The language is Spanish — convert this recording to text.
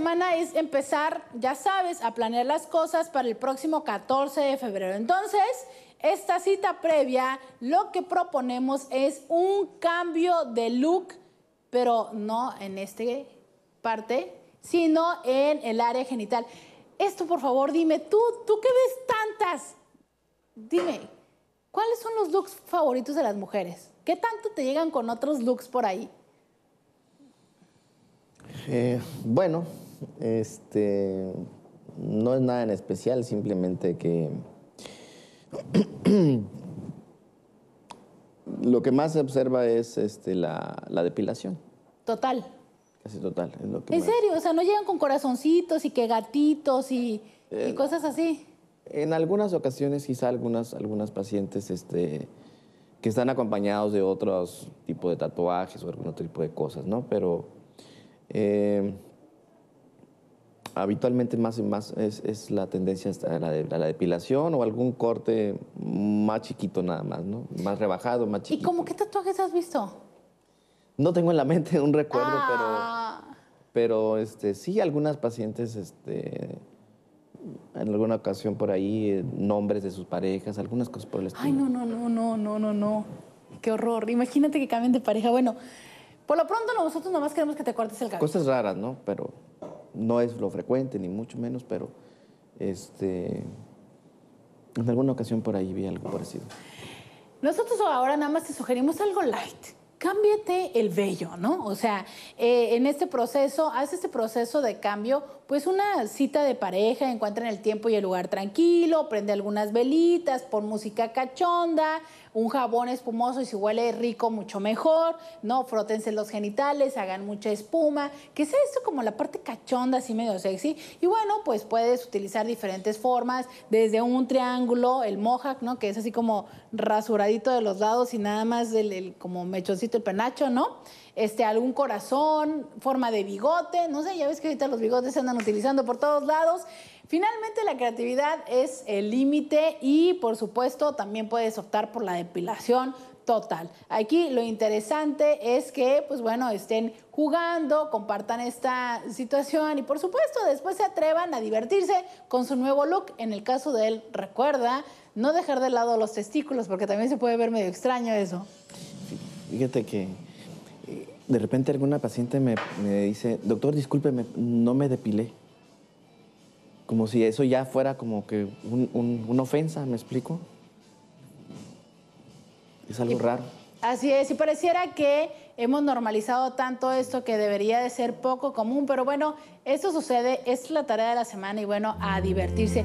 semana es empezar, ya sabes, a planear las cosas para el próximo 14 de febrero. Entonces, esta cita previa, lo que proponemos es un cambio de look, pero no en este parte, sino en el área genital. Esto, por favor, dime, tú, tú que ves tantas, dime, ¿cuáles son los looks favoritos de las mujeres? ¿Qué tanto te llegan con otros looks por ahí? Eh, bueno, este, no es nada en especial, simplemente que lo que más se observa es este, la, depilación. Total. Casi total. ¿En serio? O sea, no llegan con corazoncitos y que gatitos y, eh, cosas así. En algunas ocasiones, quizá algunas, algunas pacientes este, que están acompañados de otros tipos de tatuajes o algún otro tipo de cosas, ¿no? Pero eh, habitualmente más y más es, la tendencia a la, de, la, depilación o algún corte más chiquito nada más, ¿no? Más rebajado, más chiquito. ¿Y cómo qué tatuajes has visto? No tengo en la mente un recuerdo, ah. pero, pero este, sí, algunas pacientes, este, en alguna ocasión por ahí, eh, nombres de sus parejas, algunas cosas por el estilo. Ay, no, no, no, no, no, no, no. Qué horror. Imagínate que cambien de pareja. Bueno, por lo pronto nosotros nomás queremos que te cortes el cabello. Cosas raras, ¿no? Pero... No es lo frecuente, ni mucho menos, pero este, en alguna ocasión por ahí vi algo parecido. Nosotros ahora nada más te sugerimos algo light cámbiate el vello, ¿no? O sea, eh, en este proceso, haz este proceso de cambio, pues una cita de pareja, encuentren el tiempo y el lugar tranquilo, prende algunas velitas, pon música cachonda, un jabón espumoso y si huele rico, mucho mejor, ¿no? Frótense los genitales, hagan mucha espuma, que sea esto como la parte cachonda, así medio sexy. Y bueno, pues puedes utilizar diferentes formas, desde un triángulo, el mohawk, ¿no? Que es así como rasuradito de los lados y nada más el, como mechoncito el penacho, ¿no? Este, algún corazón, forma de bigote, no sé, ya ves que ahorita los bigotes se andan utilizando por todos lados. Finalmente, la creatividad es el límite y, por supuesto, también puedes optar por la depilación total. Aquí lo interesante es que, pues bueno, estén jugando, compartan esta situación y por supuesto después se atrevan a divertirse con su nuevo look. En el caso de él, recuerda no dejar de lado los testículos porque también se puede ver medio extraño eso. Fíjate que de repente alguna paciente me, dice, doctor, discúlpeme, no me depilé. Como si eso ya fuera como que una ofensa, ¿me explico? Es algo raro. Así es, y pareciera que hemos normalizado tanto esto que debería de ser poco común, pero bueno, eso sucede, es la tarea de la semana y bueno, a divertirse.